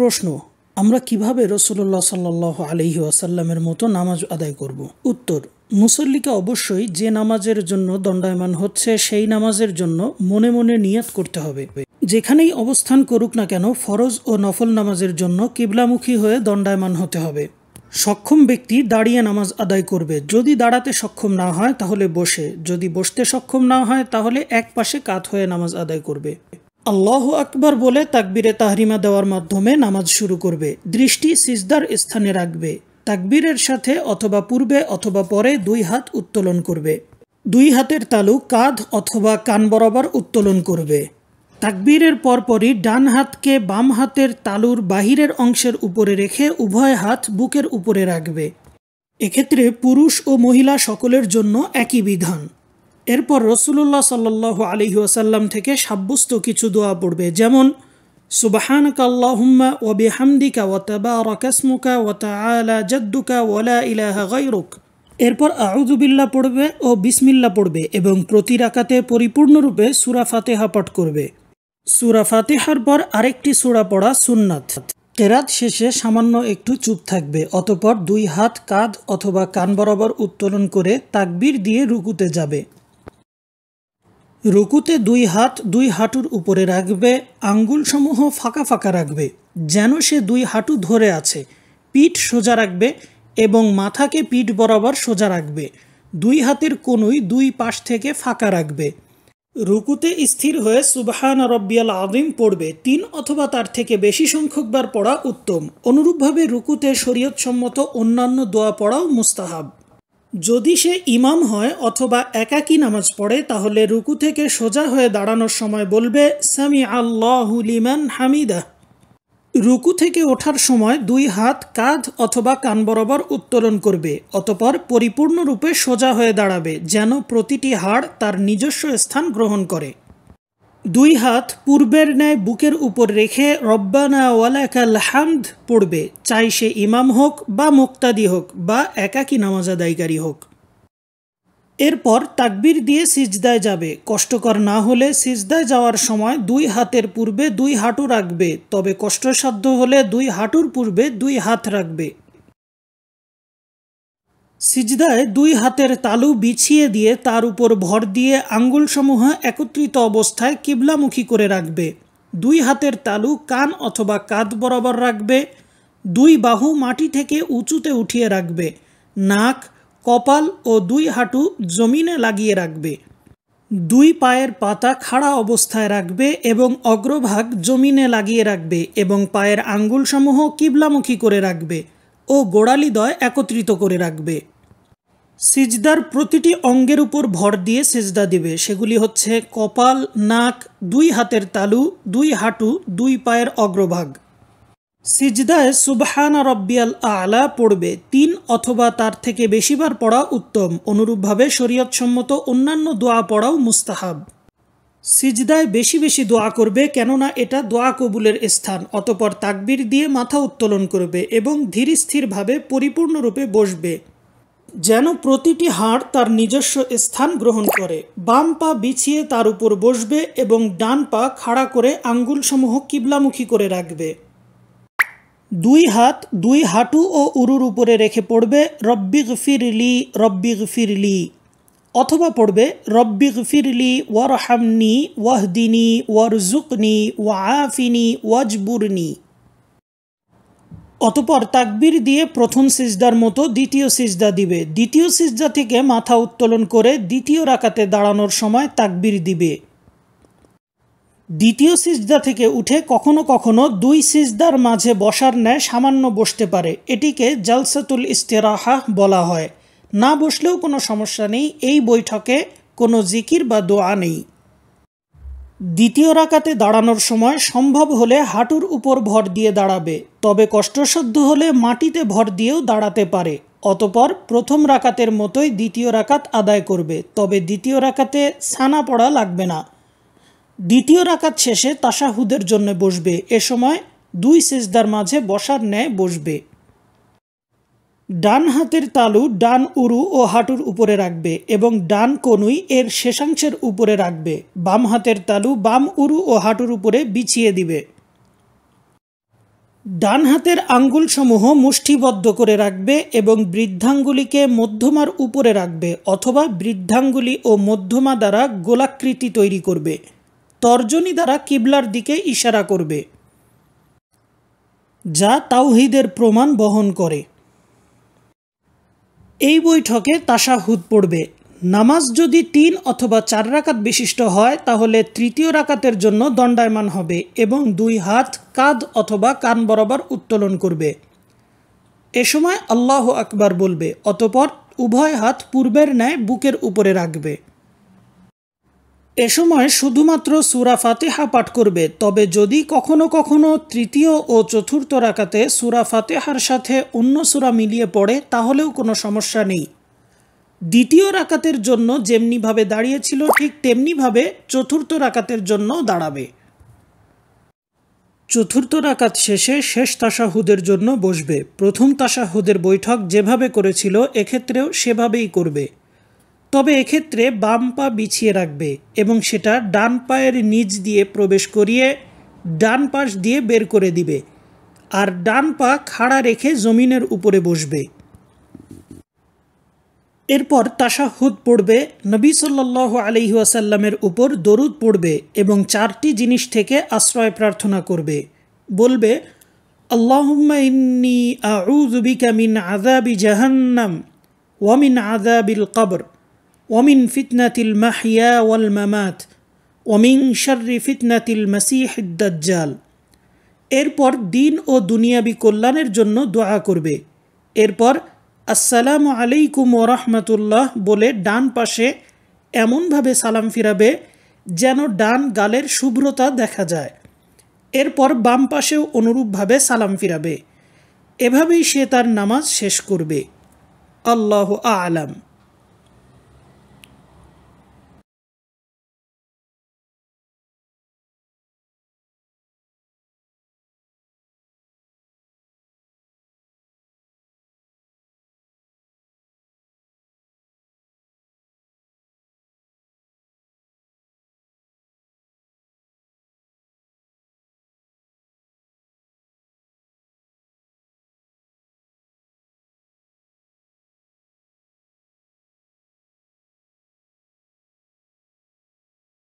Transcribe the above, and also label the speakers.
Speaker 1: প্রশ্ন আমরা কিভাবে রসুল্লাহ সাল্ল আলহি আসাল্লামের মতো নামাজ আদায় করব। উত্তর মুসল্লিকে অবশ্যই যে নামাজের জন্য দণ্ডায়মান হচ্ছে সেই নামাজের জন্য মনে মনে নিয়াত করতে হবে যেখানেই অবস্থান করুক না কেন ফরজ ও নফল নামাজের জন্য কিবলামুখী হয়ে দণ্ডায়মান হতে হবে সক্ষম ব্যক্তি দাঁড়িয়ে নামাজ আদায় করবে যদি দাঁড়াতে সক্ষম না হয় তাহলে বসে যদি বসতে সক্ষম না হয় তাহলে এক পাশে কাত হয়ে নামাজ আদায় করবে আল্লাহ আকবর বলে তাকবিরে তাহরিমা দেওয়ার মাধ্যমে নামাজ শুরু করবে দৃষ্টি সিজদার স্থানে রাখবে তাকবীরের সাথে অথবা পূর্বে অথবা পরে দুই হাত উত্তোলন করবে দুই হাতের তালু কাঁধ অথবা কান বরাবর উত্তোলন করবে তাকবীরের পরপরই ডান হাতকে বাম হাতের তালুর বাহিরের অংশের উপরে রেখে উভয় হাত বুকের উপরে রাখবে এক্ষেত্রে পুরুষ ও মহিলা সকলের জন্য একই বিধান এরপর রসুল্লাহ সাল্লাহ আলহি ওয়াসাল্লাম থেকে সাব্যস্ত কিছু দোয়া পড়বে যেমন সুবাহান ও سبحانك اللهم وبحمدك وتبارك اسمك وتعالى جدك ولا إله غيرك এরপর আউজুবিল্লা পড়বে ও বিসমিল্লা পড়বে এবং প্রতি রাকাতে পরিপূর্ণরূপে সুরা ফাতেহা পাঠ করবে সুরা ফাতেহার পর আরেকটি সুরা পড়া সুন্নাত কেরাত শেষে সামান্য একটু চুপ থাকবে অতপর দুই হাত কাঁধ অথবা কান বরাবর উত্তোলন করে তাকবির দিয়ে রুকুতে যাবে রুকুতে দুই হাত দুই হাঁটুর উপরে রাখবে আঙ্গুলসমূহ ফাঁকা ফাঁকা রাখবে যেন সে দুই হাঁটু ধরে আছে পিঠ সোজা রাখবে এবং মাথাকে পিঠ বরাবর সোজা রাখবে দুই হাতের কোনোই দুই পাশ থেকে ফাঁকা রাখবে রুকুতে স্থির হয়ে সুবহান রব্বিয়াল আদিম পড়বে তিন অথবা তার থেকে বেশি সংখ্যকবার পড়া উত্তম অনুরূপভাবে রুকুতে শরীয়তসম্মত অন্যান্য দোয়া পড়াও মুস্তাহাব যদি সে ইমাম হয় অথবা একাকী নামাজ পড়ে তাহলে রুকু থেকে সোজা হয়ে দাঁড়ানোর সময় বলবে সামি লিমান হামিদা রুকু থেকে ওঠার সময় দুই হাত কাঁধ অথবা কান বরাবর উত্তোলন করবে অতপর পরিপূর্ণরূপে সোজা হয়ে দাঁড়াবে যেন প্রতিটি হাড় তার নিজস্ব স্থান গ্রহণ করে দুই হাত পূর্বের ন্যায় বুকের উপর রেখে রব্বানা ওয়ালাকাল হামদ পড়বে চাই সে ইমাম হোক বা মুক্তাদি হোক বা একাকী নামাজ আদায়কারী হোক এরপর তাকবির দিয়ে সিজদায় যাবে কষ্টকর না হলে সিজদায় যাওয়ার সময় দুই হাতের পূর্বে দুই হাঁটু রাখবে তবে কষ্টসাধ্য হলে দুই হাঁটুর পূর্বে দুই হাত রাখবে সিজদায় দুই হাতের তালু বিছিয়ে দিয়ে তার উপর ভর দিয়ে আঙ্গুলসমূহ একত্রিত অবস্থায় কিবলামুখী করে রাখবে দুই হাতের তালু কান অথবা কাঁধ বরাবর রাখবে দুই বাহু মাটি থেকে উঁচুতে উঠিয়ে রাখবে নাক কপাল ও দুই হাঁটু জমিনে লাগিয়ে রাখবে দুই পায়ের পাতা খাড়া অবস্থায় রাখবে এবং অগ্রভাগ জমিনে লাগিয়ে রাখবে এবং পায়ের আঙ্গুলসমূহ কিবলামুখী করে রাখবে ও গোড়ালিদয় একত্রিত করে রাখবে সিজদার প্রতিটি অঙ্গের উপর ভর দিয়ে সিজদা দিবে সেগুলি হচ্ছে কপাল নাক দুই হাতের তালু দুই হাঁটু দুই পায়ের অগ্রভাগ সিজদায় সুবহান রব্বিয়াল আলা পড়বে তিন অথবা তার থেকে বেশিবার পড়া উত্তম অনুরূপভাবে শরীয়তসম্মত অন্যান্য দোয়া পড়াও মুস্তাহাব সিজদায় বেশি বেশি দোয়া করবে কেননা এটা দোয়া কবুলের স্থান অতপর তাকবির দিয়ে মাথা উত্তোলন করবে এবং ধীরস্থিরভাবে পরিপূর্ণরূপে বসবে যেন প্রতিটি হাড় তার নিজস্ব স্থান গ্রহণ করে বাম পা বিছিয়ে তার উপর বসবে এবং ডান পা খাড়া করে আঙ্গুলসমূহ কিবলামুখী করে রাখবে দুই হাত দুই হাঁটু ও উরুর উপরে রেখে পড়বে রব্বিগ ফিরলি রব্বিগ ফিরলি অথবা পড়বে রব্বিগ ফিরলি হামনি ওয়াহদিনী জুকনি ওয়া আফিনী ওয়াজবুরনী অতপর তাকবির দিয়ে প্রথম সিজদার মতো দ্বিতীয় সিজদা দিবে দ্বিতীয় সিজদা থেকে মাথা উত্তোলন করে দ্বিতীয় রাকাতে দাঁড়ানোর সময় তাকবির দিবে দ্বিতীয় সিজদা থেকে উঠে কখনো কখনো দুই সিজদার মাঝে বসার ন্যায় সামান্য বসতে পারে এটিকে জালসাতুল ইস্তেরাহা বলা হয় না বসলেও কোনো সমস্যা নেই এই বৈঠকে কোনো জিকির বা দোয়া নেই দ্বিতীয় রাকাতে দাঁড়ানোর সময় সম্ভব হলে হাঁটুর উপর ভর দিয়ে দাঁড়াবে তবে কষ্টসাধ্য হলে মাটিতে ভর দিয়েও দাঁড়াতে পারে অতপর প্রথম রাকাতের মতোই দ্বিতীয় রাকাত আদায় করবে তবে দ্বিতীয় রাকাতে ছানা পড়া লাগবে না দ্বিতীয় রাকাত শেষে তাসাহুদের জন্য বসবে এ সময় দুই সেজদার মাঝে বসার ন্যায় বসবে ডান হাতের তালু ডান উরু ও হাঁটুর উপরে রাখবে এবং ডান কনুই এর শেষাংশের উপরে রাখবে বাম হাতের তালু বাম উরু ও হাঁটুর উপরে বিছিয়ে দিবে ডান হাতের আঙ্গুলসমূহ মুষ্টিবদ্ধ করে রাখবে এবং বৃদ্ধাঙ্গুলিকে মধ্যমার উপরে রাখবে অথবা বৃদ্ধাঙ্গুলি ও মধ্যমা দ্বারা গোলাকৃতি তৈরি করবে তর্জনী দ্বারা কিবলার দিকে ইশারা করবে যা তাওহিদের প্রমাণ বহন করে এই বৈঠকে তাসাহুদ পড়বে নামাজ যদি তিন অথবা চার রাকাত বিশিষ্ট হয় তাহলে তৃতীয় রাকাতের জন্য দণ্ডায়মান হবে এবং দুই হাত কাঁধ অথবা কান বরাবর উত্তোলন করবে এ সময় আল্লাহ আকবার বলবে অতপর উভয় হাত পূর্বের ন্যায় বুকের উপরে রাখবে এ সময় শুধুমাত্র সুরা ফাতেহা পাঠ করবে তবে যদি কখনো কখনো তৃতীয় ও চতুর্থ রাকাতে সুরা ফাতেহার সাথে অন্য সুরা মিলিয়ে পড়ে তাহলেও কোনো সমস্যা নেই দ্বিতীয় রাকাতের জন্য যেমনিভাবে দাঁড়িয়েছিল ঠিক তেমনিভাবে চতুর্থ রাকাতের জন্য দাঁড়াবে চতুর্থ রাকাত শেষে শেষ তাসাহুদের জন্য বসবে প্রথম তাসাহুদের বৈঠক যেভাবে করেছিল এক্ষেত্রেও সেভাবেই করবে তবে এক্ষেত্রে বাম পা বিছিয়ে রাখবে এবং সেটা ডান পায়ের নিচ দিয়ে প্রবেশ করিয়ে ডান পাশ দিয়ে বের করে দিবে আর ডান পা খাড়া রেখে জমিনের উপরে বসবে এরপর তাশাহুদ পড়বে নবী সাল্লাহ আলহি উপর দরুদ পড়বে এবং চারটি জিনিস থেকে আশ্রয় প্রার্থনা করবে বলবে আল্লাহ আজাবি জাহান্নাম ওয়ামিন আজাবিল কবর ومن فتنة المحيا والممات ওমিং শর্রি ফিতনাতিল মাসিহ দাজ্জাল এরপর দিন ও দুনিয়াবি কল্যাণের জন্য দোয়া করবে এরপর আসসালামু আলাইকুম ও রহমতুল্লাহ বলে ডান পাশে এমনভাবে সালাম ফিরাবে যেন ডান গালের শুভ্রতা দেখা যায় এরপর বাম পাশেও অনুরূপভাবে সালাম ফিরাবে এভাবেই সে তার নামাজ শেষ করবে আল্লাহ আলাম